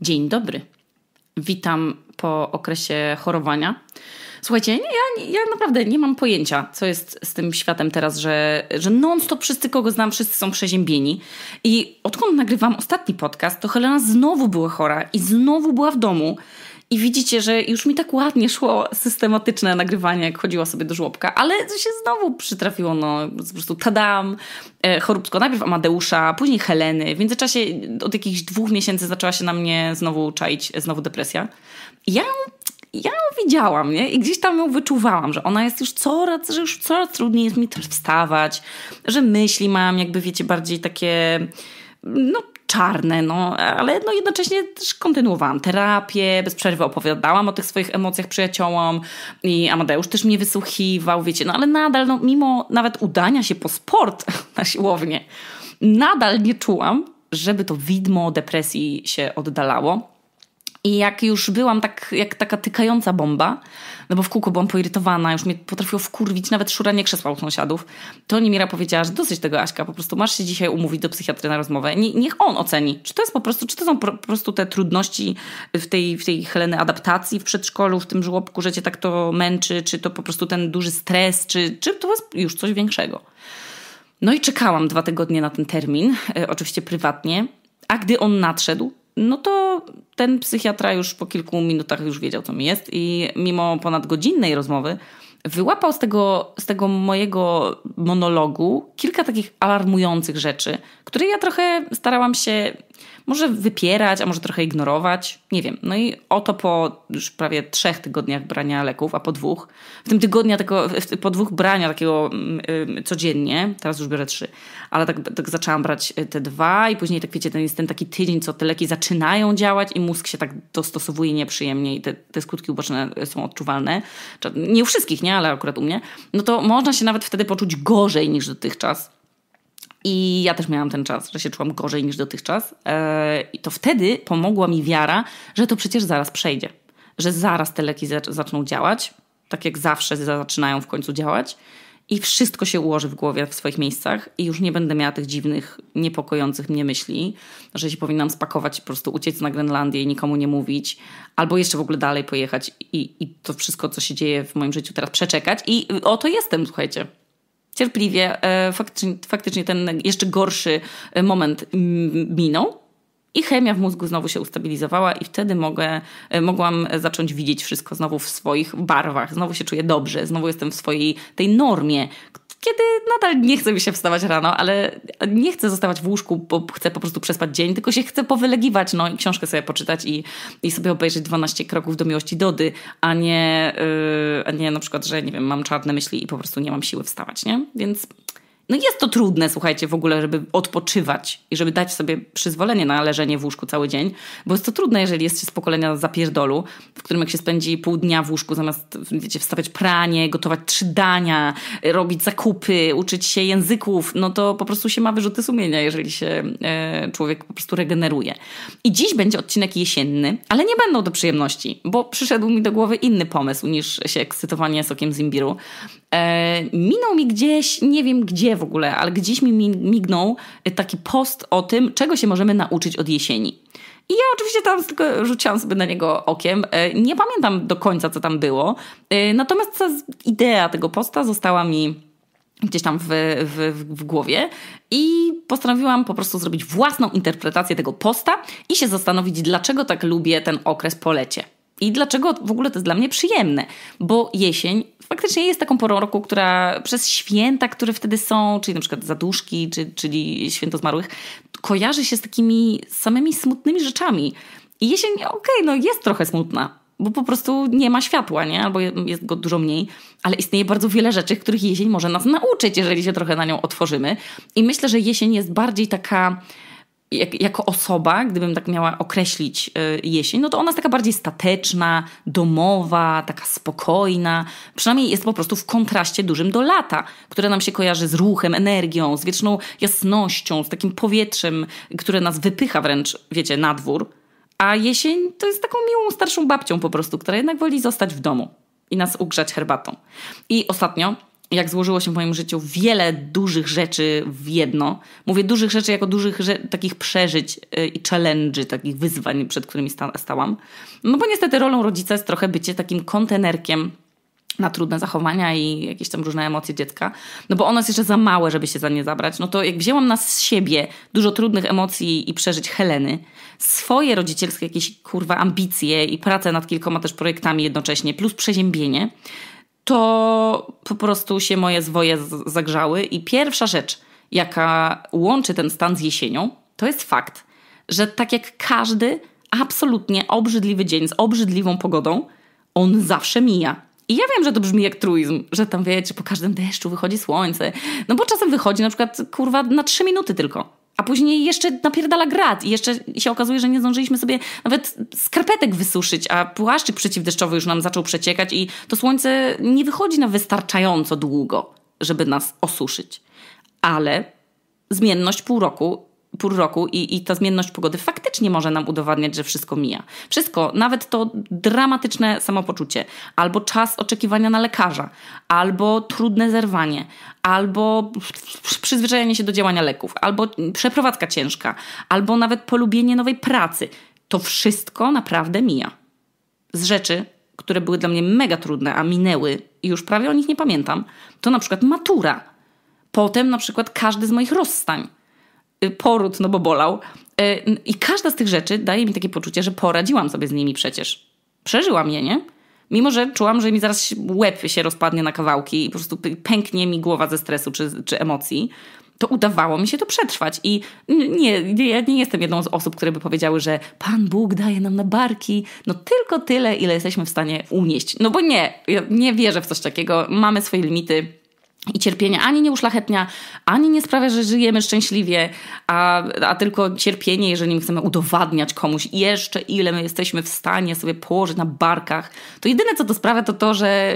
Dzień dobry. Witam po okresie chorowania. Słuchajcie, ja, ja naprawdę nie mam pojęcia, co jest z tym światem teraz, że, że non-stop wszyscy, kogo znam, wszyscy są przeziębieni. I odkąd nagrywam ostatni podcast, to Helena znowu była chora i znowu była w domu. I widzicie, że już mi tak ładnie szło systematyczne nagrywanie, jak chodziła sobie do żłobka, ale się znowu przytrafiło, no po prostu tadam, e, choróbsko. Najpierw Amadeusza, później Heleny. W międzyczasie od jakichś dwóch miesięcy zaczęła się na mnie znowu czaić, e, znowu depresja. I ja ja ją widziałam, nie? I gdzieś tam ją wyczuwałam, że ona jest już coraz, że już coraz trudniej jest mi wstawać, że myśli mam jakby, wiecie, bardziej takie no czarne, no, ale no jednocześnie też kontynuowałam terapię, bez przerwy opowiadałam o tych swoich emocjach przyjaciołom i Amadeusz też mnie wysłuchiwał, wiecie, no ale nadal, no, mimo nawet udania się po sport na siłownię, nadal nie czułam, żeby to widmo depresji się oddalało. I jak już byłam tak, jak taka tykająca bomba, no bo w kółko byłam poirytowana, już mnie potrafiło wkurwić nawet szuranie krzesła u sąsiadów, to Nimira powiedziała, że dosyć tego Aśka, po prostu masz się dzisiaj umówić do psychiatry na rozmowę. niech on oceni, czy to jest po prostu, czy to są po prostu te trudności w tej, w tej Heleny adaptacji w przedszkolu, w tym żłobku, że cię tak to męczy, czy to po prostu ten duży stres, czy, czy to jest już coś większego. No i czekałam dwa tygodnie na ten termin, e, oczywiście prywatnie, a gdy on nadszedł, no to ten psychiatra już po kilku minutach już wiedział, co mi jest i mimo ponad godzinnej rozmowy wyłapał z tego, z tego mojego monologu kilka takich alarmujących rzeczy, które ja trochę starałam się może wypierać, a może trochę ignorować, nie wiem. No i oto po już prawie trzech tygodniach brania leków, a po dwóch, w tym tygodniu tego, po dwóch brania takiego yy, codziennie, teraz już biorę trzy, ale tak, tak zaczęłam brać y, te dwa i później tak wiecie, ten jest ten taki tydzień, co te leki zaczynają działać i mózg się tak dostosowuje nieprzyjemnie i te, te skutki uboczne y, są odczuwalne. Nie u wszystkich, nie, ale akurat u mnie. No to można się nawet wtedy poczuć gorzej niż dotychczas i ja też miałam ten czas, że się czułam gorzej niż dotychczas. E, I to wtedy pomogła mi wiara, że to przecież zaraz przejdzie, że zaraz te leki zaczną działać, tak jak zawsze zaczynają w końcu działać. I wszystko się ułoży w głowie w swoich miejscach, i już nie będę miała tych dziwnych, niepokojących mnie myśli, że się powinnam spakować, po prostu uciec na Grenlandię i nikomu nie mówić, albo jeszcze w ogóle dalej pojechać i, i to wszystko, co się dzieje w moim życiu teraz przeczekać. I oto jestem, słuchajcie cierpliwie e, faktycznie, faktycznie ten jeszcze gorszy e, moment mm, minął. I chemia w mózgu znowu się ustabilizowała, i wtedy mogę, e, mogłam zacząć widzieć wszystko znowu w swoich barwach. Znowu się czuję dobrze, znowu jestem w swojej tej normie, kiedy nadal nie chce mi się wstawać rano, ale nie chcę zostawać w łóżku, bo chcę po prostu przespać dzień, tylko się chcę powylegiwać, no i książkę sobie poczytać i, i sobie obejrzeć 12 kroków do miłości Dody, a nie, yy, a nie na przykład, że nie wiem, mam czarne myśli i po prostu nie mam siły wstawać, nie? Więc no jest to trudne, słuchajcie, w ogóle, żeby odpoczywać i żeby dać sobie przyzwolenie na leżenie w łóżku cały dzień, bo jest to trudne, jeżeli jest się z pokolenia zapierdolu, w którym jak się spędzi pół dnia w łóżku, zamiast, wiecie, wstawiać pranie, gotować trzy dania, robić zakupy, uczyć się języków, no to po prostu się ma wyrzuty sumienia, jeżeli się e, człowiek po prostu regeneruje. I dziś będzie odcinek jesienny, ale nie będą do przyjemności, bo przyszedł mi do głowy inny pomysł niż się ekscytowanie sokiem z imbiru. E, minął mi gdzieś, nie wiem gdzie w ogóle, ale gdzieś mi mignął e, taki post o tym, czego się możemy nauczyć od jesieni. I ja oczywiście tam tylko rzuciłam sobie na niego okiem. E, nie pamiętam do końca, co tam było. Natomiast ta idea tego posta została mi gdzieś tam w, w, w głowie i postanowiłam po prostu zrobić własną interpretację tego posta i się zastanowić, dlaczego tak lubię ten okres po lecie i dlaczego w ogóle to jest dla mnie przyjemne, bo jesień faktycznie jest taką porą roku, która przez święta, które wtedy są, czyli na przykład zaduszki, czy, czyli święto zmarłych, kojarzy się z takimi samymi smutnymi rzeczami. I jesień, okej, okay, no jest trochę smutna, bo po prostu nie ma światła, nie? Albo jest go dużo mniej, ale istnieje bardzo wiele rzeczy, których jesień może nas nauczyć, jeżeli się trochę na nią otworzymy. I myślę, że jesień jest bardziej taka jak, jako osoba, gdybym tak miała określić e, jesień, no to ona jest taka bardziej stateczna, domowa, taka spokojna. Przynajmniej jest po prostu w kontraście dużym do lata, które nam się kojarzy z ruchem, energią, z wieczną jasnością, z takim powietrzem, które nas wypycha wręcz, wiecie, na dwór. A jesień to jest taką miłą starszą babcią po prostu, która jednak woli zostać w domu i nas ugrzać herbatą. I ostatnio jak złożyło się w moim życiu wiele dużych rzeczy w jedno. Mówię dużych rzeczy jako dużych takich przeżyć y, i challenge, takich wyzwań, przed którymi sta stałam. No bo niestety rolą rodzica jest trochę bycie takim kontenerkiem na trudne zachowania i jakieś tam różne emocje dziecka, no bo ono jest jeszcze za małe, żeby się za nie zabrać, no to jak wzięłam na siebie dużo trudnych emocji i przeżyć Heleny, swoje rodzicielskie jakieś kurwa ambicje i pracę nad kilkoma też projektami jednocześnie, plus przeziębienie, to po prostu się moje zwoje zagrzały. I pierwsza rzecz, jaka łączy ten stan z jesienią, to jest fakt, że tak jak każdy absolutnie obrzydliwy dzień z obrzydliwą pogodą, on zawsze mija. I ja wiem, że to brzmi jak truizm, że tam wiecie, po każdym deszczu wychodzi słońce. No bo czasem wychodzi na przykład kurwa na trzy minuty tylko a później jeszcze napierdala grad i jeszcze się okazuje, że nie zdążyliśmy sobie nawet skarpetek wysuszyć, a płaszczyk przeciwdeszczowy już nam zaczął przeciekać i to słońce nie wychodzi na wystarczająco długo, żeby nas osuszyć. Ale zmienność pół roku pór roku i, i ta zmienność pogody faktycznie może nam udowadniać, że wszystko mija. Wszystko, nawet to dramatyczne samopoczucie, albo czas oczekiwania na lekarza, albo trudne zerwanie, albo przyzwyczajenie się do działania leków, albo przeprowadzka ciężka, albo nawet polubienie nowej pracy. To wszystko naprawdę mija. Z rzeczy, które były dla mnie mega trudne, a minęły i już prawie o nich nie pamiętam, to na przykład matura. Potem na przykład każdy z moich rozstań Y, poród, no bo bolał. Y, I każda z tych rzeczy daje mi takie poczucie, że poradziłam sobie z nimi przecież. Przeżyłam je, nie? Mimo, że czułam, że mi zaraz łeb się rozpadnie na kawałki i po prostu pęknie mi głowa ze stresu czy, czy emocji, to udawało mi się to przetrwać. I nie, nie, ja nie jestem jedną z osób, które by powiedziały, że Pan Bóg daje nam na barki, no tylko tyle, ile jesteśmy w stanie unieść. No bo nie, ja nie wierzę w coś takiego. Mamy swoje limity i cierpienie ani nie uszlachetnia, ani nie sprawia, że żyjemy szczęśliwie, a, a tylko cierpienie, jeżeli nie chcemy udowadniać komuś jeszcze, ile my jesteśmy w stanie sobie położyć na barkach, to jedyne, co to sprawia, to to, że,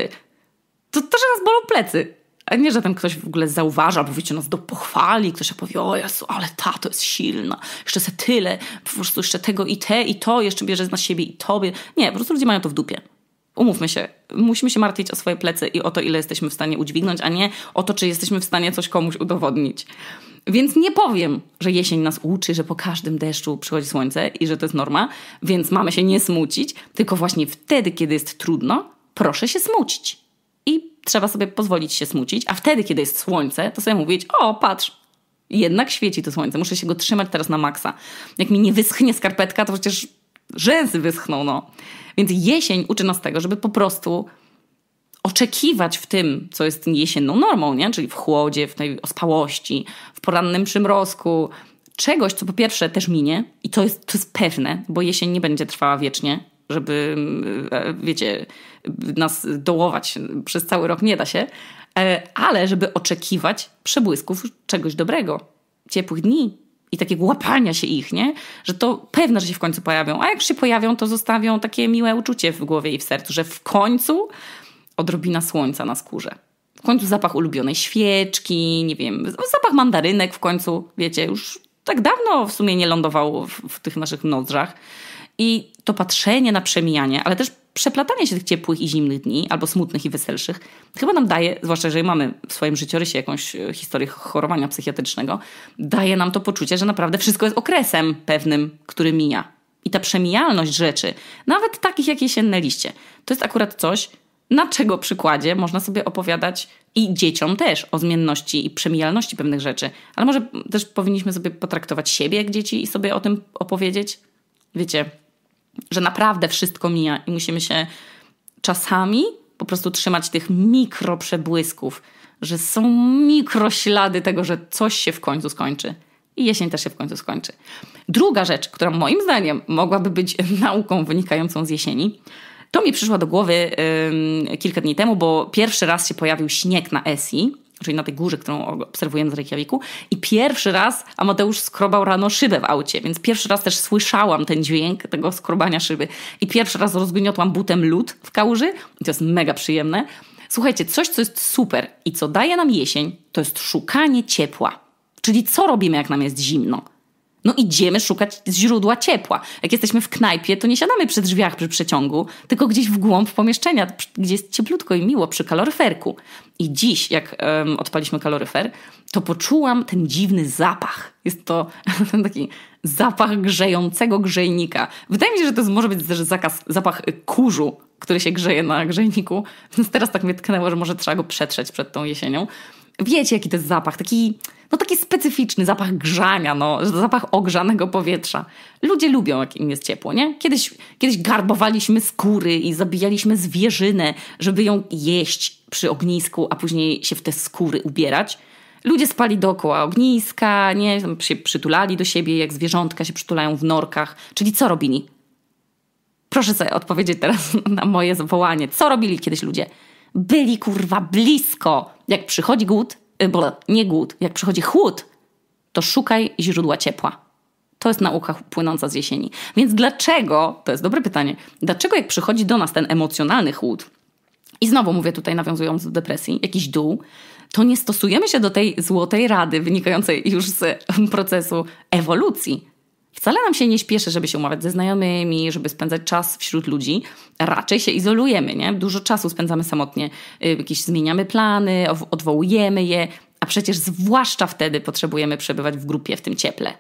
to, to, że nas bolą plecy. A nie, że ten ktoś w ogóle zauważa, albo wiecie, nas do pochwali, ktoś powie, o Jezu, ale ta to jest silna, jeszcze se tyle, po prostu jeszcze tego i te i to, jeszcze bierze na siebie i tobie. Nie, po prostu ludzie mają to w dupie umówmy się, musimy się martwić o swoje plecy i o to, ile jesteśmy w stanie udźwignąć, a nie o to, czy jesteśmy w stanie coś komuś udowodnić. Więc nie powiem, że jesień nas uczy, że po każdym deszczu przychodzi słońce i że to jest norma, więc mamy się nie smucić, tylko właśnie wtedy, kiedy jest trudno, proszę się smucić. I trzeba sobie pozwolić się smucić, a wtedy, kiedy jest słońce, to sobie mówić: O, patrz, jednak świeci to słońce, muszę się go trzymać teraz na maksa. Jak mi nie wyschnie skarpetka, to przecież rzęsy wyschną, no. Więc jesień uczy nas tego, żeby po prostu oczekiwać w tym, co jest jesienną normą, nie? czyli w chłodzie, w tej ospałości, w porannym przymrozku, czegoś, co po pierwsze też minie i to jest, to jest pewne, bo jesień nie będzie trwała wiecznie, żeby, e, wiecie, nas dołować przez cały rok nie da się, e, ale żeby oczekiwać przebłysków czegoś dobrego, ciepłych dni, i takiego łapania się ich, nie? Że to pewne, że się w końcu pojawią, a jak się pojawią, to zostawią takie miłe uczucie w głowie i w sercu, że w końcu odrobina słońca na skórze. W końcu zapach ulubionej świeczki, nie wiem, zapach mandarynek w końcu, wiecie, już tak dawno w sumie nie lądował w, w tych naszych nozdrzach. I to patrzenie na przemijanie, ale też przeplatanie się tych ciepłych i zimnych dni, albo smutnych i weselszych, chyba nam daje, zwłaszcza jeżeli mamy w swoim życiorysie jakąś e, historię chorowania psychiatrycznego, daje nam to poczucie, że naprawdę wszystko jest okresem pewnym, który mija. I ta przemijalność rzeczy, nawet takich jak jesienne liście, to jest akurat coś, na czego przykładzie można sobie opowiadać i dzieciom też o zmienności i przemijalności pewnych rzeczy. Ale może też powinniśmy sobie potraktować siebie jak dzieci i sobie o tym opowiedzieć? Wiecie, że naprawdę wszystko mija i musimy się czasami po prostu trzymać tych mikroprzebłysków, że są mikroślady tego, że coś się w końcu skończy. I jesień też się w końcu skończy. Druga rzecz, która moim zdaniem mogłaby być nauką wynikającą z jesieni, to mi przyszło do głowy yy, kilka dni temu, bo pierwszy raz się pojawił śnieg na Esi czyli na tej górze, którą obserwujemy z Reykjaviku. I pierwszy raz Amadeusz skrobał rano szybę w aucie, więc pierwszy raz też słyszałam ten dźwięk tego skrobania szyby. I pierwszy raz rozgniotłam butem lód w kałuży i to jest mega przyjemne. Słuchajcie, coś, co jest super i co daje nam jesień, to jest szukanie ciepła. Czyli co robimy, jak nam jest zimno? No idziemy szukać źródła ciepła. Jak jesteśmy w knajpie, to nie siadamy przy drzwiach przy przeciągu, tylko gdzieś w głąb pomieszczenia, gdzie jest cieplutko i miło, przy kaloryferku. I dziś, jak um, odpaliśmy kaloryfer, to poczułam ten dziwny zapach. Jest to ten taki zapach grzejącego grzejnika. Wydaje mi się, że to może być też zakaz, zapach kurzu, który się grzeje na grzejniku. Więc teraz tak mnie tknęło, że może trzeba go przetrzeć przed tą jesienią. Wiecie, jaki to jest zapach, taki no taki specyficzny zapach grzania, no, zapach ogrzanego powietrza. Ludzie lubią, jak im jest ciepło, nie? Kiedyś, kiedyś garbowaliśmy skóry i zabijaliśmy zwierzynę, żeby ją jeść przy ognisku, a później się w te skóry ubierać. Ludzie spali dookoła ogniska, nie? Się przytulali do siebie, jak zwierzątka się przytulają w norkach. Czyli co robili? Proszę sobie odpowiedzieć teraz na moje zawołanie. Co robili kiedyś ludzie? Byli kurwa blisko. Jak przychodzi głód, Y, Bla, nie głód. Jak przychodzi chłód, to szukaj źródła ciepła. To jest nauka płynąca z jesieni. Więc dlaczego, to jest dobre pytanie, dlaczego jak przychodzi do nas ten emocjonalny chłód, i znowu mówię tutaj, nawiązując do depresji, jakiś dół, to nie stosujemy się do tej złotej rady wynikającej już z procesu ewolucji, Wcale nam się nie śpieszy, żeby się umawiać ze znajomymi, żeby spędzać czas wśród ludzi. Raczej się izolujemy, nie? Dużo czasu spędzamy samotnie, y, jakieś zmieniamy plany, odwołujemy je, a przecież zwłaszcza wtedy potrzebujemy przebywać w grupie, w tym cieple.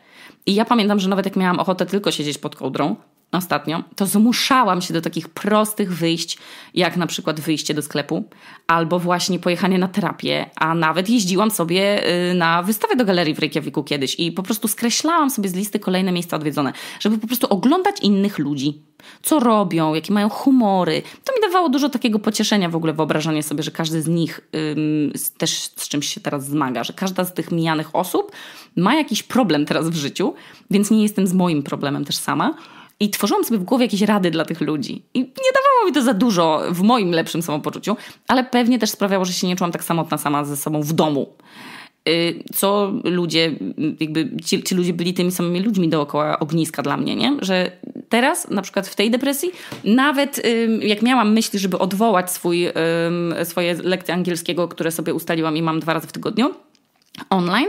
I ja pamiętam, że nawet jak miałam ochotę tylko siedzieć pod kołdrą, ostatnio, to zmuszałam się do takich prostych wyjść, jak na przykład wyjście do sklepu, albo właśnie pojechanie na terapię, a nawet jeździłam sobie y, na wystawę do galerii w Reykjaviku kiedyś i po prostu skreślałam sobie z listy kolejne miejsca odwiedzone, żeby po prostu oglądać innych ludzi, co robią, jakie mają humory. To mi dawało dużo takiego pocieszenia w ogóle, wyobrażanie sobie, że każdy z nich ym, też z czymś się teraz zmaga, że każda z tych mijanych osób ma jakiś problem teraz w życiu, więc nie jestem z moim problemem też sama. I tworzyłam sobie w głowie jakieś rady dla tych ludzi. I nie dawało mi to za dużo w moim lepszym samopoczuciu, ale pewnie też sprawiało, że się nie czułam tak samotna sama ze sobą w domu y, co ludzie, y, jakby ci, ci, ludzie byli tymi samymi ludźmi dookoła ogniska dla mnie, nie? Że teraz, na przykład w tej depresji, nawet y, jak miałam myśli, żeby odwołać swój, swoje lekcje angielskiego, które sobie ustaliłam i mam dwa razy w tygodniu online,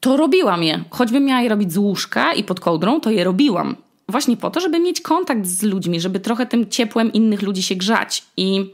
to robiłam je. Choćbym miała je robić z łóżka i pod kołdrą, to je robiłam właśnie po to, żeby mieć kontakt z ludźmi, żeby trochę tym ciepłem innych ludzi się grzać. I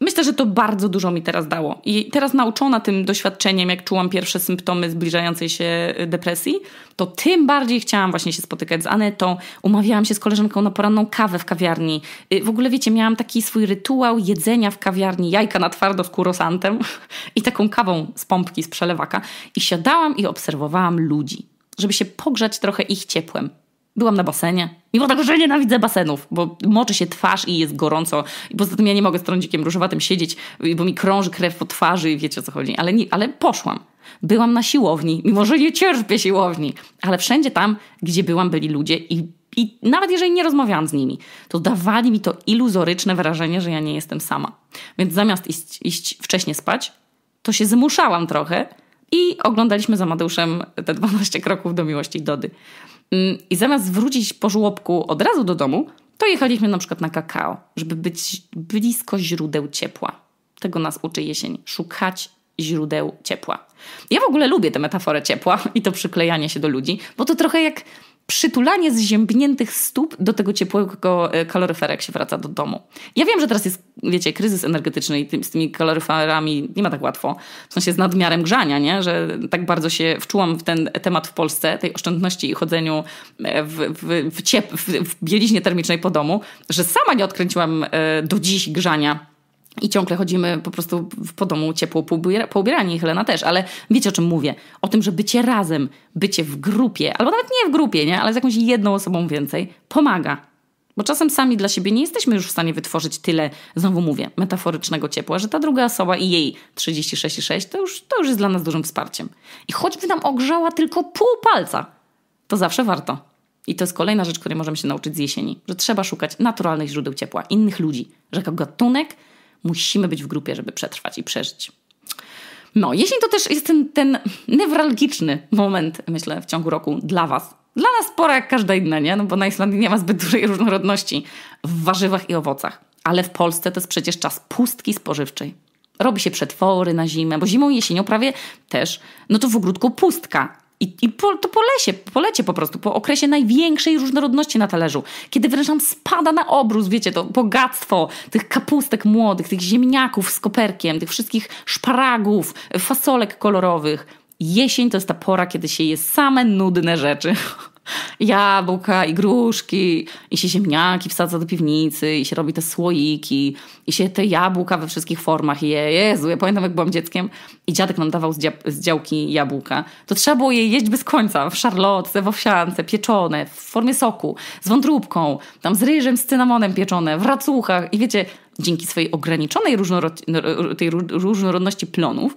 myślę, że to bardzo dużo mi teraz dało. I teraz nauczona tym doświadczeniem, jak czułam pierwsze symptomy zbliżającej się y, depresji, to tym bardziej chciałam właśnie się spotykać z Anetą. Umawiałam się z koleżanką na poranną kawę w kawiarni. Y, w ogóle wiecie, miałam taki swój rytuał jedzenia w kawiarni, jajka na twardo z kurosantem i taką kawą z pompki, z przelewaka. I siadałam i obserwowałam ludzi, żeby się pogrzać trochę ich ciepłem. Byłam na basenie. Mimo tego, że nienawidzę basenów, bo moczy się twarz i jest gorąco. I poza tym ja nie mogę z trądzikiem różowatym siedzieć, y, bo mi krąży krew po twarzy i wiecie o co chodzi. Ale, nie, ale poszłam. Byłam na siłowni, mimo że nie cierpię siłowni. Ale wszędzie tam, gdzie byłam, byli ludzie i, i nawet jeżeli nie rozmawiałam z nimi, to dawali mi to iluzoryczne wrażenie, że ja nie jestem sama. Więc zamiast iść, iść wcześniej spać, to się zmuszałam trochę i oglądaliśmy za Madeuszem te 12 kroków do miłości Dody. Mm, I zamiast wrócić po żłobku od razu do domu, to jechaliśmy na przykład na kakao, żeby być blisko źródeł ciepła. Tego nas uczy jesień. Szukać źródeł ciepła. Ja w ogóle lubię tę metaforę ciepła i to przyklejanie się do ludzi, bo to trochę jak przytulanie zziębniętych stóp do tego ciepłego e, kaloryfera, jak się wraca do domu. Ja wiem, że teraz jest, wiecie, kryzys energetyczny i tym, z tymi kaloryferami nie ma tak łatwo. W sensie z nadmiarem grzania, nie? Że tak bardzo się wczułam w ten temat w Polsce, tej oszczędności i chodzeniu e, w, w, w, ciep, w, w bieliźnie termicznej po domu, że sama nie odkręciłam e, do dziś grzania i ciągle chodzimy po prostu po domu ciepło i Helena też, ale wiecie o czym mówię? O tym, że bycie razem, bycie w grupie, albo nawet nie w grupie, nie? ale z jakąś jedną osobą więcej, pomaga. Bo czasem sami dla siebie nie jesteśmy już w stanie wytworzyć tyle, znowu mówię, metaforycznego ciepła, że ta druga osoba i jej 36,6 to już, to już jest dla nas dużym wsparciem. I choćby nam ogrzała tylko pół palca, to zawsze warto. I to jest kolejna rzecz, której możemy się nauczyć z jesieni, że trzeba szukać naturalnych źródeł ciepła, innych ludzi, że jako gatunek – Musimy być w grupie, żeby przetrwać i przeżyć. No, jesień to też jest ten, ten newralgiczny moment, myślę, w ciągu roku dla Was. Dla nas pora jak każda inna, nie? No bo na Islandii nie ma zbyt dużej różnorodności w warzywach i owocach. Ale w Polsce to jest przecież czas pustki spożywczej. Robi się przetwory na zimę, bo zimą i jesienią prawie też, no to w ogródku pustka. I, i po, to po lesie, po lecie po prostu, po okresie największej różnorodności na talerzu, kiedy wręcz nam spada na obrus, wiecie, to bogactwo tych kapustek młodych, tych ziemniaków z koperkiem, tych wszystkich szparagów, fasolek kolorowych. Jesień to jest ta pora, kiedy się je same nudne rzeczy jabłka i gruszki i się ziemniaki wsadza do piwnicy i się robi te słoiki i się te jabłka we wszystkich formach je. Jezu, ja pamiętam jak byłam dzieckiem i dziadek nam dawał z, dzia z działki jabłka. To trzeba było je jeść bez końca w szarlotce, w owsiance, pieczone, w formie soku, z wątróbką, tam z ryżem, z cynamonem pieczone, w racuchach i wiecie, dzięki swojej ograniczonej no, tej różnorodności plonów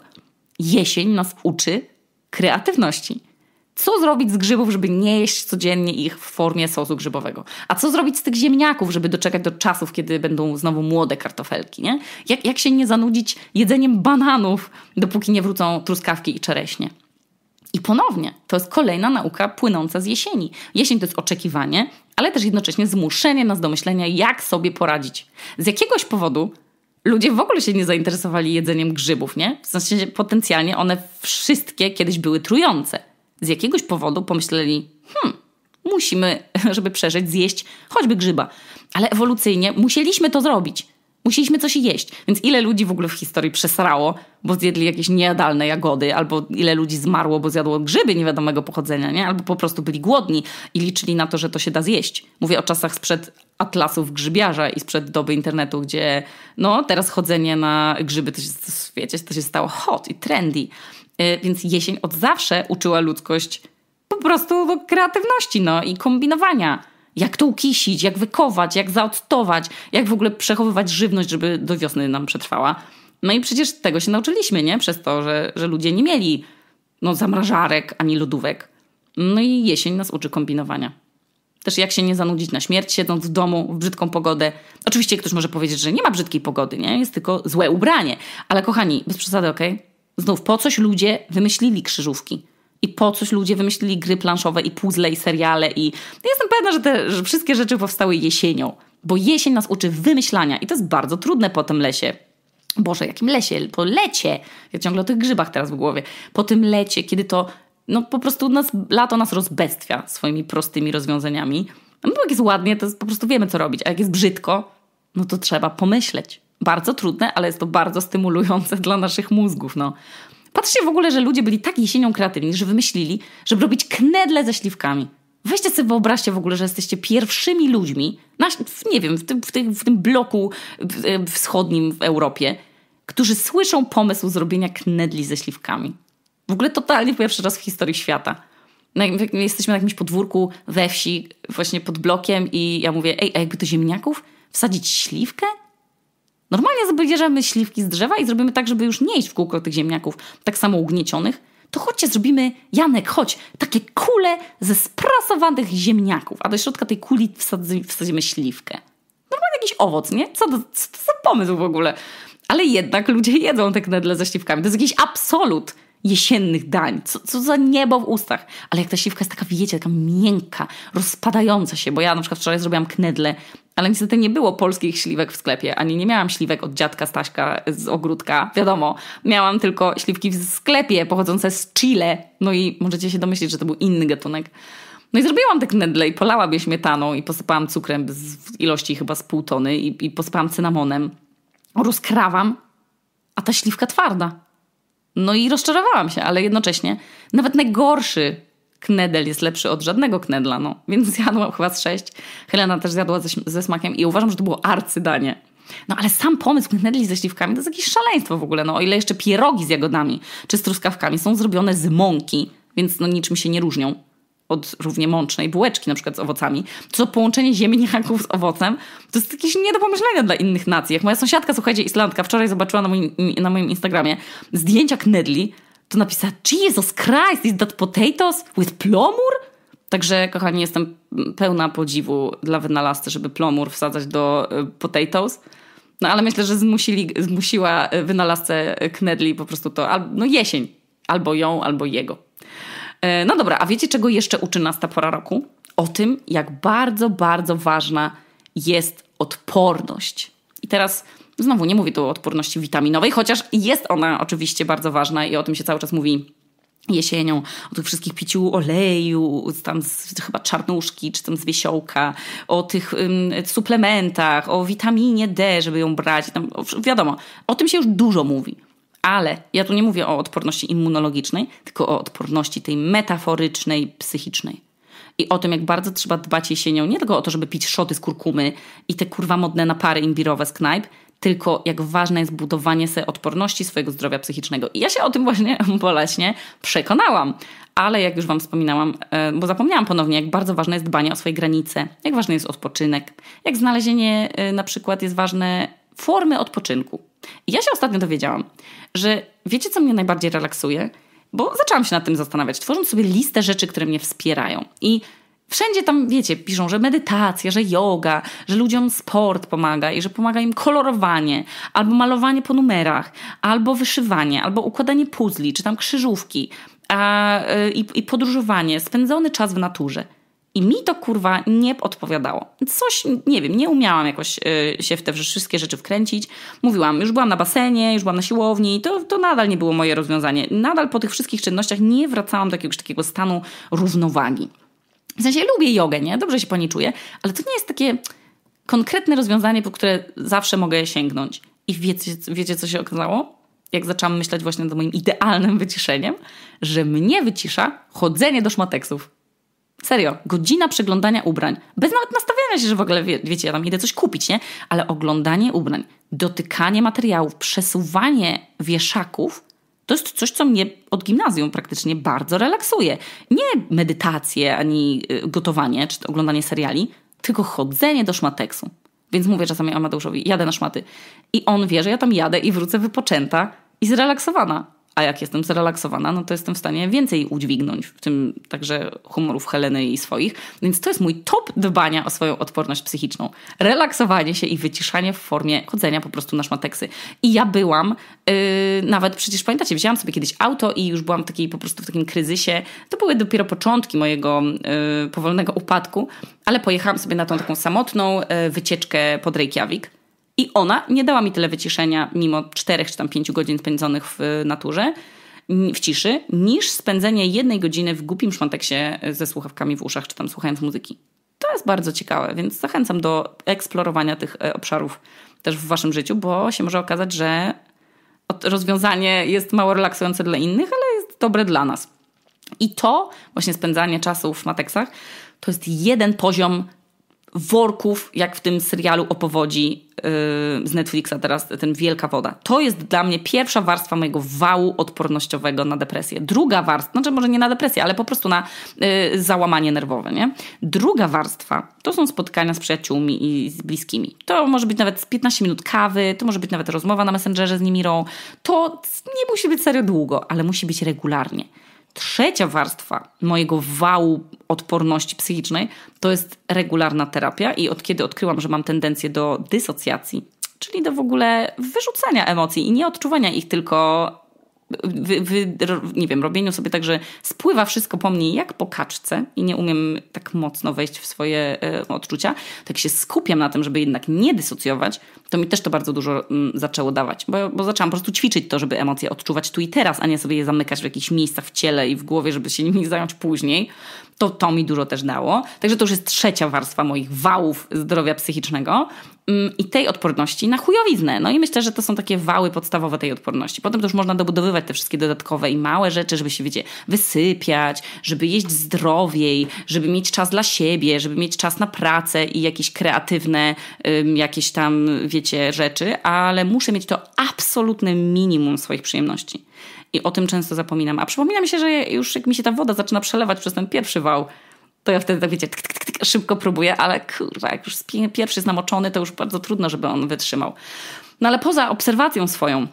jesień nas uczy kreatywności co zrobić z grzybów, żeby nie jeść codziennie ich w formie sosu grzybowego? A co zrobić z tych ziemniaków, żeby doczekać do czasów, kiedy będą znowu młode kartofelki, nie? Jak, jak się nie zanudzić jedzeniem bananów, dopóki nie wrócą truskawki i czereśnie? I ponownie, to jest kolejna nauka płynąca z jesieni. Jesień to jest oczekiwanie, ale też jednocześnie zmuszenie nas do myślenia, jak sobie poradzić. Z jakiegoś powodu ludzie w ogóle się nie zainteresowali jedzeniem grzybów, nie? W sensie potencjalnie one wszystkie kiedyś były trujące z jakiegoś powodu pomyśleli, hmm, musimy, żeby przeżyć, zjeść choćby grzyba. Ale ewolucyjnie musieliśmy to zrobić. Musieliśmy coś jeść. Więc ile ludzi w ogóle w historii przesrało, bo zjedli jakieś niejadalne jagody, albo ile ludzi zmarło, bo zjadło grzyby niewiadomego pochodzenia, nie? albo po prostu byli głodni i liczyli na to, że to się da zjeść. Mówię o czasach sprzed atlasów grzybiarza i sprzed doby internetu, gdzie no teraz chodzenie na grzyby to się, to, wiecie, to się stało hot i trendy. E, więc jesień od zawsze uczyła ludzkość po prostu do kreatywności no, i kombinowania. Jak to ukisić, jak wykować, jak zaoctować, jak w ogóle przechowywać żywność, żeby do wiosny nam przetrwała. No i przecież tego się nauczyliśmy, nie? Przez to, że, że ludzie nie mieli no, zamrażarek ani lodówek. No i jesień nas uczy kombinowania. Też jak się nie zanudzić na śmierć, siedząc w domu w brzydką pogodę. Oczywiście ktoś może powiedzieć, że nie ma brzydkiej pogody, nie? Jest tylko złe ubranie. Ale kochani, bez przesady, okej? Okay? Znów, po coś ludzie wymyślili krzyżówki. I po coś ludzie wymyślili gry planszowe i puzzle i seriale i ja jestem pewna, że te że wszystkie rzeczy powstały jesienią. Bo jesień nas uczy wymyślania i to jest bardzo trudne po tym lesie. Boże, jakim lesie? Po lecie. Ja ciągle o tych grzybach teraz w głowie. Po tym lecie, kiedy to no po prostu nas, lato nas rozbestwia swoimi prostymi rozwiązaniami. No bo jak jest ładnie, to po prostu wiemy, co robić. A jak jest brzydko, no to trzeba pomyśleć bardzo trudne, ale jest to bardzo stymulujące dla naszych mózgów. No. Patrzcie w ogóle, że ludzie byli tak jesienią kreatywni, że wymyślili, żeby robić knedle ze śliwkami. Weźcie sobie wyobraźcie w ogóle, że jesteście pierwszymi ludźmi, na, nie wiem, w tym, w tym, w tym bloku e, wschodnim w Europie, którzy słyszą pomysł zrobienia knedli ze śliwkami. W ogóle totalnie pierwszy raz w historii świata. No jesteśmy na jakimś podwórku we wsi, właśnie pod blokiem i ja mówię, ej, a jakby do ziemniaków wsadzić śliwkę? Normalnie zabierzemy śliwki z drzewa i zrobimy tak, żeby już nie iść w kółko tych ziemniaków tak samo ugniecionych. To chodźcie, zrobimy, Janek, chodź, takie kule ze sprasowanych ziemniaków, a do środka tej kuli wsadzimy, śliwkę. Normalnie jakiś owoc, nie? Co, co to za pomysł w ogóle? Ale jednak ludzie jedzą te knedle ze śliwkami. To jest jakiś absolut jesiennych dań. Co, co, za niebo w ustach. Ale jak ta śliwka jest taka, wiecie, taka miękka, rozpadająca się, bo ja na przykład wczoraj zrobiłam knedle ale niestety nie było polskich śliwek w sklepie, ani nie miałam śliwek od dziadka Staśka z ogródka. Wiadomo, miałam tylko śliwki w sklepie pochodzące z Chile. No i możecie się domyślić, że to był inny gatunek. No i zrobiłam tak knedle i polałam je śmietaną i posypałam cukrem w ilości chyba z pół tony i, i posypałam cynamonem. Rozkrawam, a ta śliwka twarda. No i rozczarowałam się, ale jednocześnie nawet najgorszy knedel jest lepszy od żadnego knedla, no. Więc zjadłam chyba z sześć. Helena też zjadła ze, ze smakiem i uważam, że to było arcydanie. No ale sam pomysł knedli ze śliwkami to jest jakieś szaleństwo w ogóle. No o ile jeszcze pierogi z jagodami czy z truskawkami są zrobione z mąki, więc no niczym się nie różnią od równie mącznej bułeczki na przykład z owocami, to połączenie ziemniaków z owocem to jest jakieś nie do pomyślenia dla innych nacji. Jak moja sąsiadka, słuchajcie, Islandka, wczoraj zobaczyła na moim, na moim Instagramie zdjęcia knedli, to napisała Jesus Christ, is that potatoes with plomur? Także, kochani, jestem pełna podziwu dla wynalazcy, żeby plomur wsadzać do y, potatoes. No ale myślę, że zmusili, zmusiła y, wynalazcę Knedli po prostu to, no jesień. Albo ją, albo jego. E, no dobra, a wiecie czego jeszcze uczy nas ta pora roku? O tym, jak bardzo, bardzo ważna jest odporność. I teraz Znowu nie mówię tu o odporności witaminowej, chociaż jest ona oczywiście bardzo ważna i o tym się cały czas mówi jesienią, o tych wszystkich piciu oleju, tam z, chyba czarnuszki, czy tam z wiesiołka, o tych ym, suplementach, o witaminie D, żeby ją brać. Tam, wiadomo, o tym się już dużo mówi. Ale ja tu nie mówię o odporności immunologicznej, tylko o odporności tej metaforycznej, psychicznej. I o tym, jak bardzo trzeba dbać jesienią, nie tylko o to, żeby pić szoty z kurkumy i te kurwa modne napary imbirowe z knajp, tylko jak ważne jest budowanie sobie odporności swojego zdrowia psychicznego. I ja się o tym właśnie boleśnie przekonałam. Ale jak już Wam wspominałam, e, bo zapomniałam ponownie, jak bardzo ważne jest dbanie o swoje granice, jak ważny jest odpoczynek, jak znalezienie e, na przykład jest ważne formy odpoczynku. I ja się ostatnio dowiedziałam, że wiecie, co mnie najbardziej relaksuje? Bo zaczęłam się nad tym zastanawiać, tworząc sobie listę rzeczy, które mnie wspierają. I Wszędzie tam, wiecie, piszą, że medytacja, że yoga, że ludziom sport pomaga i że pomaga im kolorowanie, albo malowanie po numerach, albo wyszywanie, albo układanie puzli, czy tam krzyżówki a, y, i, i podróżowanie, spędzony czas w naturze. I mi to kurwa nie odpowiadało. Coś, nie wiem, nie umiałam jakoś y, się w te wszystkie rzeczy wkręcić. Mówiłam, już byłam na basenie, już byłam na siłowni, i to, to nadal nie było moje rozwiązanie. Nadal po tych wszystkich czynnościach nie wracałam do jakiegoś takiego stanu równowagi. W sensie ja lubię jogę, nie? Dobrze się po niej czuję, ale to nie jest takie konkretne rozwiązanie, po które zawsze mogę sięgnąć. I wiecie, wiecie co się okazało? Jak zaczęłam myśleć właśnie nad moim idealnym wyciszeniem, że mnie wycisza chodzenie do szmateksów. Serio, godzina przeglądania ubrań, bez nawet nastawienia się, że w ogóle wie, wiecie, ja tam idę coś kupić, nie? Ale oglądanie ubrań, dotykanie materiałów, przesuwanie wieszaków to jest coś, co mnie od gimnazjum praktycznie bardzo relaksuje. Nie medytacje, ani y, gotowanie, czy oglądanie seriali, tylko chodzenie do szmateksu. Więc mówię czasami Amadeuszowi, jadę na szmaty. I on wie, że ja tam jadę i wrócę wypoczęta i zrelaksowana. A jak jestem zrelaksowana, no to jestem w stanie więcej udźwignąć, w tym także humorów Heleny i swoich. Więc to jest mój top dbania o swoją odporność psychiczną. Relaksowanie się i wyciszanie w formie chodzenia po prostu na szmateksy. I ja byłam, yy, nawet przecież pamiętacie, wzięłam sobie kiedyś auto i już byłam w takiej, po prostu w takim kryzysie. To były dopiero początki mojego yy, powolnego upadku, ale pojechałam sobie na tą taką samotną yy, wycieczkę pod Reykjavik i ona nie dała mi tyle wyciszenia, mimo czterech czy tam pięciu godzin spędzonych w y, naturze, w ciszy, niż spędzenie jednej godziny w głupim szmonteksie y, ze słuchawkami w uszach, czy tam słuchając muzyki. To jest bardzo ciekawe, więc zachęcam do eksplorowania tych y, obszarów też w waszym życiu, bo się może okazać, że rozwiązanie jest mało relaksujące dla innych, ale jest dobre dla nas. I to właśnie spędzanie czasu w mateksach to jest jeden poziom worków, jak w tym serialu o powodzi yy, z Netflixa, teraz ten Wielka Woda. To jest dla mnie pierwsza warstwa mojego wału odpornościowego na depresję. Druga warstwa, znaczy może nie na depresję, ale po prostu na yy, załamanie nerwowe, nie? Druga warstwa to są spotkania z przyjaciółmi i z bliskimi. To może być nawet 15 minut kawy, to może być nawet rozmowa na Messengerze z nimi. To nie musi być serio długo, ale musi być regularnie. Trzecia warstwa mojego wału odporności psychicznej to jest regularna terapia i od kiedy odkryłam, że mam tendencję do dysocjacji, czyli do w ogóle wyrzucania emocji i nie odczuwania ich tylko wy, wy, nie wiem, robieniu sobie tak, że spływa wszystko po mnie jak po kaczce i nie umiem tak mocno wejść w swoje y, odczucia, tak się skupiam na tym, żeby jednak nie dysocjować, to mi też to bardzo dużo mm, zaczęło dawać, bo, bo zaczęłam po prostu ćwiczyć to, żeby emocje odczuwać tu i teraz, a nie sobie je zamykać w jakichś miejscach w ciele i w głowie, żeby się nimi zająć później. To, to mi dużo też dało. Także to już jest trzecia warstwa moich wałów zdrowia psychicznego mm, i tej odporności na chujowiznę. No i myślę, że to są takie wały podstawowe tej odporności. Potem to już można dobudowywać te wszystkie dodatkowe i małe rzeczy, żeby się, wiecie, wysypiać, żeby jeść zdrowiej, żeby mieć czas dla siebie, żeby mieć czas na pracę i jakieś kreatywne, jakieś tam, wiecie, świecie rzeczy, ale muszę mieć to absolutne minimum swoich przyjemności. I o tym często zapominam. A przypomina mi się, że już jak mi się ta woda zaczyna przelewać przez ten pierwszy wał, to ja wtedy tak wiecie, szybko próbuję, ale kurwa, jak już pierwszy jest namoczony, to już bardzo trudno, żeby on wytrzymał. No ale poza obserwacją swoją,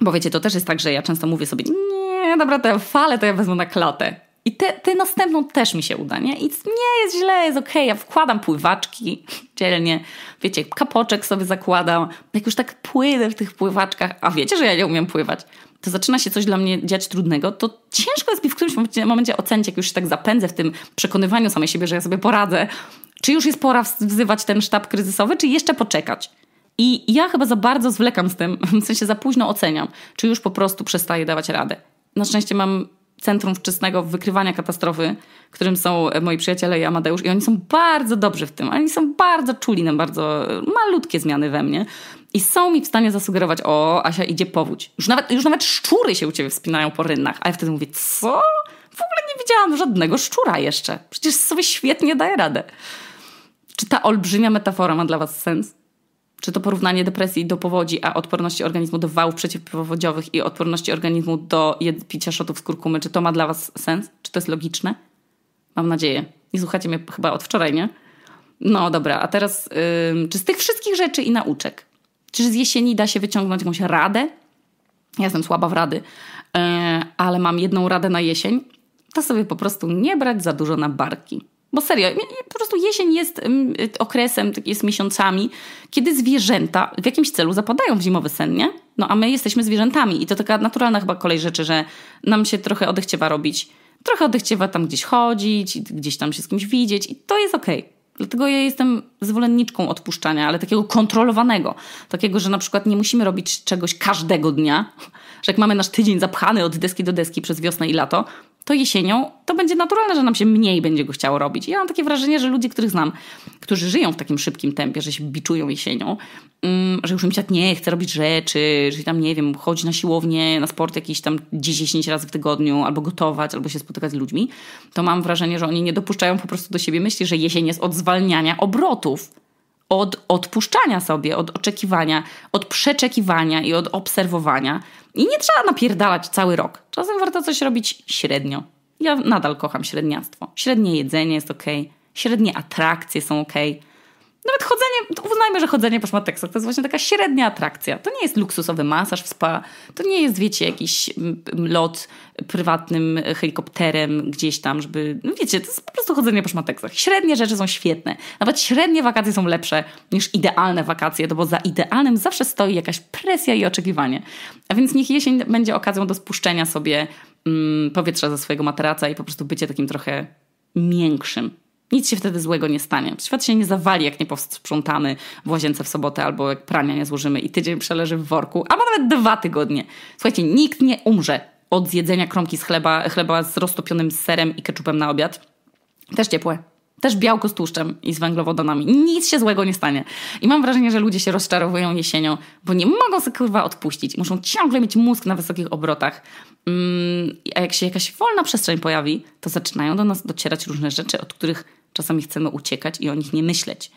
bo wiecie, to też jest tak, że ja często mówię sobie, nie, dobra, te fale to ja wezmę na klatę. I tę te, te następną też mi się uda, nie? I nie jest źle, jest okej. Okay. Ja wkładam pływaczki dzielnie, wiecie, kapoczek sobie zakładam. Jak już tak płynę w tych pływaczkach, a wiecie, że ja nie umiem pływać, to zaczyna się coś dla mnie dziać trudnego, to ciężko jest mi w którymś momencie, momencie ocenić, jak już się tak zapędzę w tym przekonywaniu samej siebie, że ja sobie poradzę, czy już jest pora wzywać ten sztab kryzysowy, czy jeszcze poczekać. I ja chyba za bardzo zwlekam z tym, w sensie za późno oceniam, czy już po prostu przestaję dawać radę. Na szczęście mam Centrum Wczesnego Wykrywania Katastrofy, którym są moi przyjaciele i Amadeusz. I oni są bardzo dobrzy w tym. Oni są bardzo czuli na bardzo malutkie zmiany we mnie. I są mi w stanie zasugerować, o, Asia, idzie powódź. Już nawet, już nawet szczury się u ciebie wspinają po rynnach. A ja wtedy mówię, co? W ogóle nie widziałam żadnego szczura jeszcze. Przecież sobie świetnie daję radę. Czy ta olbrzymia metafora ma dla was sens? Czy to porównanie depresji do powodzi, a odporności organizmu do wałów przeciwpowodziowych i odporności organizmu do picia szotów z kurkumy, czy to ma dla Was sens? Czy to jest logiczne? Mam nadzieję. Nie słuchacie mnie chyba od wczoraj, nie? No dobra, a teraz yy, czy z tych wszystkich rzeczy i nauczek, czy z jesieni da się wyciągnąć jakąś radę? Ja jestem słaba w rady, yy, ale mam jedną radę na jesień. To sobie po prostu nie brać za dużo na barki. Bo serio, po prostu jesień jest y, okresem, tak, jest miesiącami, kiedy zwierzęta w jakimś celu zapadają w zimowy sen, nie? No a my jesteśmy zwierzętami i to taka naturalna chyba kolej rzeczy, że nam się trochę odechciewa robić, trochę odechciewa tam gdzieś chodzić, gdzieś tam się z kimś widzieć i to jest okej. Okay. Dlatego ja jestem zwolenniczką odpuszczania, ale takiego kontrolowanego. Takiego, że na przykład nie musimy robić czegoś każdego dnia, że jak mamy nasz tydzień zapchany od deski do deski przez wiosnę i lato, to jesienią to będzie naturalne, że nam się mniej będzie go chciało robić. Ja mam takie wrażenie, że ludzie, których znam, którzy żyją w takim szybkim tempie, że się biczują jesienią, mm, że już mi się tak nie chce robić rzeczy, że tam, nie wiem, chodzi na siłownię, na sport jakieś tam 10 razy w tygodniu, albo gotować, albo się spotykać z ludźmi, to mam wrażenie, że oni nie dopuszczają po prostu do siebie myśli, że jesień jest od zwalniania obrotu od odpuszczania sobie, od oczekiwania, od przeczekiwania i od obserwowania. I nie trzeba napierdalać cały rok. Czasem warto coś robić średnio. Ja nadal kocham średniactwo. Średnie jedzenie jest ok, średnie atrakcje są ok, nawet chodzenie, uznajmy, że chodzenie po szmateksach to jest właśnie taka średnia atrakcja. To nie jest luksusowy masaż w spa, to nie jest, wiecie, jakiś lot prywatnym helikopterem gdzieś tam, żeby, no wiecie, to jest po prostu chodzenie po szmateksach. Średnie rzeczy są świetne. Nawet średnie wakacje są lepsze niż idealne wakacje, no bo za idealnym zawsze stoi jakaś presja i oczekiwanie. A więc niech jesień będzie okazją do spuszczenia sobie mm, powietrza ze swojego materaca i po prostu bycie takim trochę miększym nic się wtedy złego nie stanie. Świat się nie zawali, jak nie powstrzątamy w łazience w sobotę albo jak prania nie złożymy i tydzień przeleży w worku, albo nawet dwa tygodnie. Słuchajcie, nikt nie umrze od zjedzenia kromki z chleba, chleba z roztopionym serem i keczupem na obiad. Też ciepłe, też białko z tłuszczem i z węglowodanami. Nic się złego nie stanie. I mam wrażenie, że ludzie się rozczarowują jesienią, bo nie mogą sobie kurwa odpuścić. Muszą ciągle mieć mózg na wysokich obrotach. Mm, a jak się jakaś wolna przestrzeń pojawi, to zaczynają do nas docierać różne rzeczy, od których Czasami chcemy uciekać i o nich nie myśleć.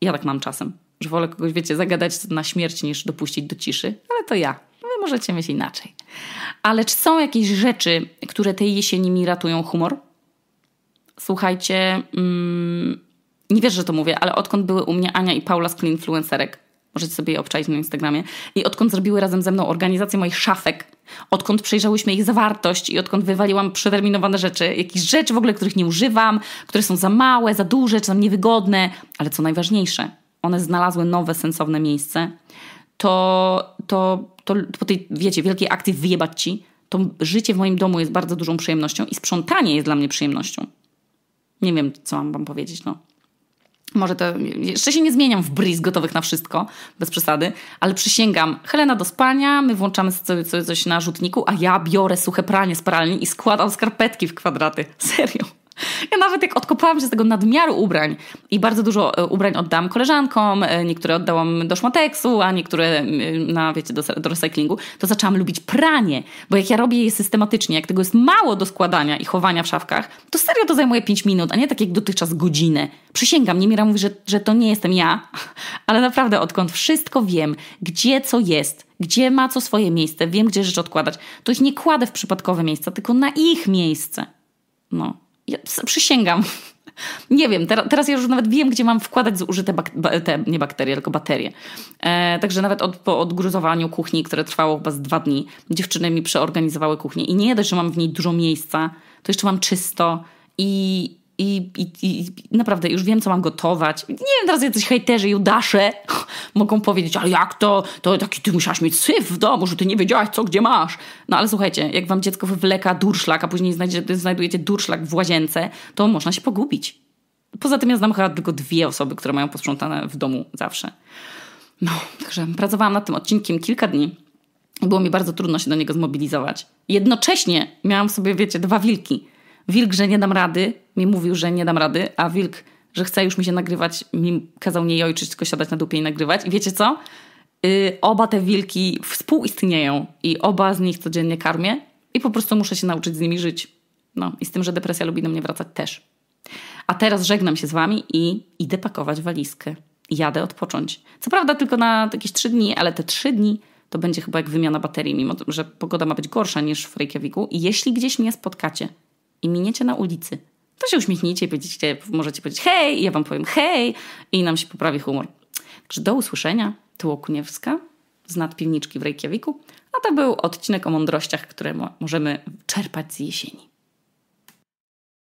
Ja tak mam czasem, że wolę kogoś, wiecie, zagadać na śmierć niż dopuścić do ciszy, ale to ja. Wy możecie mieć inaczej. Ale czy są jakieś rzeczy, które tej jesieni mi ratują humor? Słuchajcie, mm, nie wiesz, że to mówię, ale odkąd były u mnie Ania i Paula z Clean Możecie sobie je obczaić na Instagramie. I odkąd zrobiły razem ze mną organizację moich szafek, odkąd przejrzałyśmy ich zawartość i odkąd wywaliłam przeterminowane rzeczy, jakieś rzeczy w ogóle, których nie używam, które są za małe, za duże, czy tam niewygodne, ale co najważniejsze, one znalazły nowe, sensowne miejsce, to, to, to po tej, wiecie, wielkiej akcji wyjebać ci, to życie w moim domu jest bardzo dużą przyjemnością i sprzątanie jest dla mnie przyjemnością. Nie wiem, co mam wam powiedzieć, no. Może to jeszcze się nie zmieniam w bris gotowych na wszystko, bez przesady, ale przysięgam, Helena do spania, my włączamy sobie coś na rzutniku, a ja biorę suche pranie z pralni i składam skarpetki w kwadraty. Serio. Ja nawet jak odkopałam się z tego nadmiaru ubrań i bardzo dużo e, ubrań oddam koleżankom, e, niektóre oddałam do szmateksu, a niektóre na, wiecie, do, do recyklingu, to zaczęłam lubić pranie, bo jak ja robię je systematycznie, jak tego jest mało do składania i chowania w szafkach, to serio to zajmuje 5 minut, a nie tak jak dotychczas godzinę. Przysięgam, nie mówi, że, że to nie jestem ja, ale naprawdę odkąd wszystko wiem, gdzie co jest, gdzie ma co swoje miejsce, wiem gdzie rzeczy odkładać, to ich nie kładę w przypadkowe miejsca, tylko na ich miejsce. No. Ja przysięgam. Nie wiem, teraz, ja już nawet wiem, gdzie mam wkładać zużyte bak te, nie bakterie, tylko baterie. E, także nawet od, po odgruzowaniu kuchni, które trwało chyba z dwa dni, dziewczyny mi przeorganizowały kuchnię i nie dość, że mam w niej dużo miejsca, to jeszcze mam czysto i i, i, I, naprawdę już wiem, co mam gotować. Nie wiem, teraz jacyś hejterzy, judasze mogą powiedzieć, ale jak to? To taki ty musiałaś mieć syf w domu, że ty nie wiedziałaś, co gdzie masz. No ale słuchajcie, jak wam dziecko wywleka durszlak, a później znajdujecie durszlak w łazience, to można się pogubić. Poza tym ja znam chyba tylko dwie osoby, które mają posprzątane w domu zawsze. No, także pracowałam nad tym odcinkiem kilka dni. Było mi bardzo trudno się do niego zmobilizować. Jednocześnie miałam w sobie, wiecie, dwa wilki – Wilk, że nie dam rady, mi mówił, że nie dam rady, a wilk, że chce już mi się nagrywać, mi kazał nie ojczyć, tylko siadać na dupie i nagrywać. I wiecie co? Yy, oba te wilki współistnieją i oba z nich codziennie karmię i po prostu muszę się nauczyć z nimi żyć. No i z tym, że depresja lubi do mnie wracać też. A teraz żegnam się z Wami i idę pakować walizkę. Jadę odpocząć. Co prawda tylko na jakieś trzy dni, ale te trzy dni to będzie chyba jak wymiana baterii, mimo że pogoda ma być gorsza niż w Reykjaviku. I jeśli gdzieś mnie spotkacie, i miniecie na ulicy, to się uśmiechnijcie i możecie powiedzieć hej, i ja wam powiem hej i nam się poprawi humor. Także do usłyszenia, tu Okuniewska z nadpiwniczki w Reykjaviku, a to był odcinek o mądrościach, które możemy czerpać z jesieni.